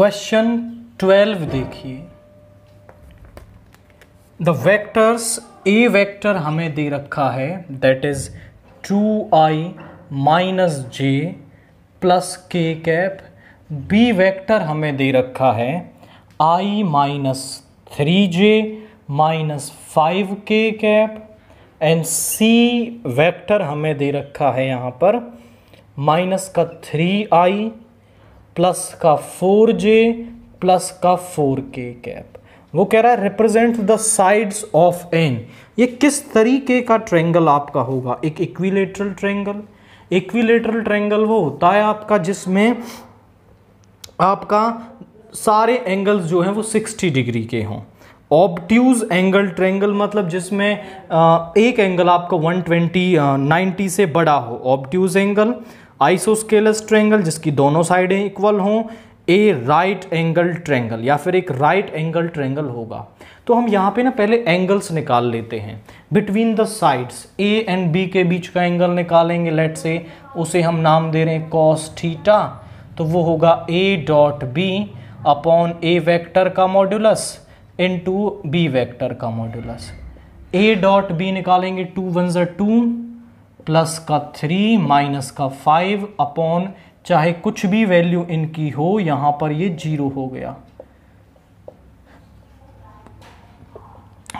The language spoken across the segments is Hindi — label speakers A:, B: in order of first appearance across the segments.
A: क्वेश्चन ट्वेल्व देखिए द वेक्टर्स ए वेक्टर हमें दे रखा है that is two I minus J plus K cap B vector हमें दे रखा है I minus three J minus five K cap and C vector हमें दे रखा है यहाँ पर माइनस का थ्री आई प्लस का फोर जे प्लस का फोर के कैप वो कह रहा है represent the sides of an ये किस तरीके का ट्रेंगल आपका होगा एक इक्विलेटरल ट्रेंगल इक्विलेटरल ट्रेंगल वो होता है आपका जिसमें आपका सारे एंगल्स जो हैं वो 60 डिग्री के हों ऑब्ट्यूज एंगल ट्रेंगल मतलब जिसमें एक एंगल आपका 120 90 से बड़ा हो ऑब्ट्यूज एंगल आइसोस्केलस ट्रेंगल जिसकी दोनों साइडें इक्वल हों ए राइट एंगल ट्रेंगल या फिर एक राइट एंगल ट्रेंगल होगा तो हम यहाँ पे ना पहले एंगल्स निकाल लेते हैं between the sides A and B के बीच का एंगल निकालेंगे लेट से उसे हम नाम दे रहे हैं कॉस थीटा तो वो होगा A dot B upon A vector का modulus into B vector का मॉड्यूलस ए डॉट बी निकालेंगे टू वन ज़र टू प्लस का थ्री माइनस का फाइव अपॉन चाहे कुछ भी वैल्यू इनकी हो यहां पर ये जीरो हो गया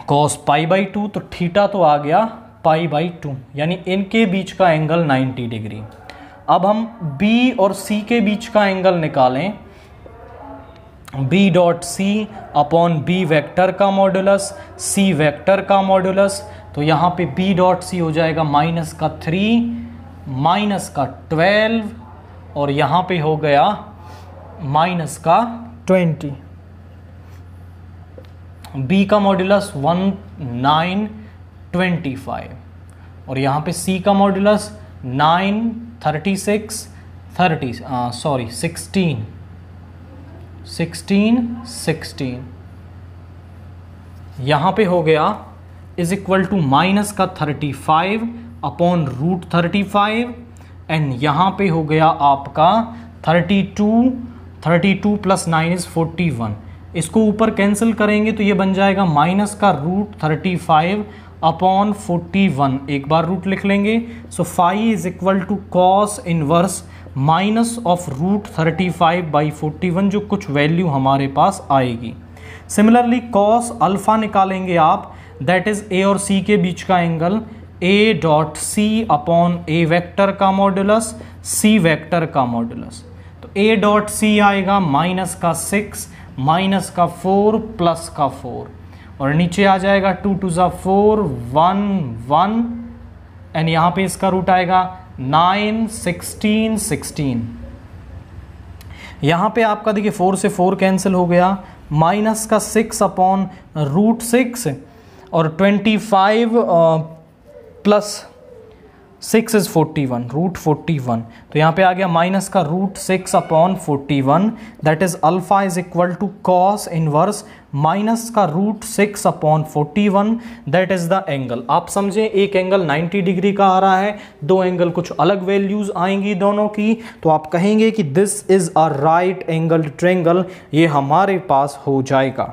A: कॉस पाई बाई टू तो थीटा तो आ गया पाई बाई टू यानी इनके बीच का एंगल 90 डिग्री अब हम बी और सी के बीच का एंगल निकालें B dot C upon B vector का मॉडुलस सी वेक्टर का मॉडुलस तो यहाँ पे बी डॉट सी हो जाएगा माइनस का थ्री माइनस का ट्वेल्व और यहाँ पे हो गया माइनस का ट्वेंटी b का modulus one nine twenty five और यहाँ पे c का modulus nine thirty six thirty sorry sixteen sixteen sixteen यहाँ पे हो गया इज इक्वल टू माइनस का thirty five upon root thirty five and यहाँ पे हो गया आपका thirty two thirty two plus nine is forty one इसको ऊपर कैंसिल करेंगे तो ये बन जाएगा माइनस का root thirty five upon forty one एक बार रूट लिख लेंगे so five is equal to cos inverse minus of root thirty five by forty one जो कुछ वैल्यू हमारे पास आएगी सिमिलरली कॉस अल्फ़ा निकालेंगे आप दैट इज ए और सी के बीच का angle A dot C upon A vector का मॉडुलस सी वेक्टर का मॉडुलस तो ए डॉट सी आएगा माइनस का सिक्स माइनस का फोर प्लस का फोर और नीचे आ जाएगा टू टू ज़ा फोर वन वन एंड यहाँ पे इसका रूट आएगा नाइन सिक्सटीन सिक्सटीन यहाँ पे आपका देखिए फोर से फोर कैंसिल हो गया माइनस का सिक्स अपॉन रूट सिक्स और 25 plus six is forty one root forty one तो यहाँ पे आ गया माइनस का root six upon forty one that is alpha is equal to cos inverse minus का root six upon forty one that is the angle आप समझें एक एंगल 90 डिग्री का आ रहा है दो एंगल कुछ अलग वैल्यूज़ आएंगी दोनों की तो आप कहेंगे कि this is a right angle triangle ये हमारे पास हो जाएगा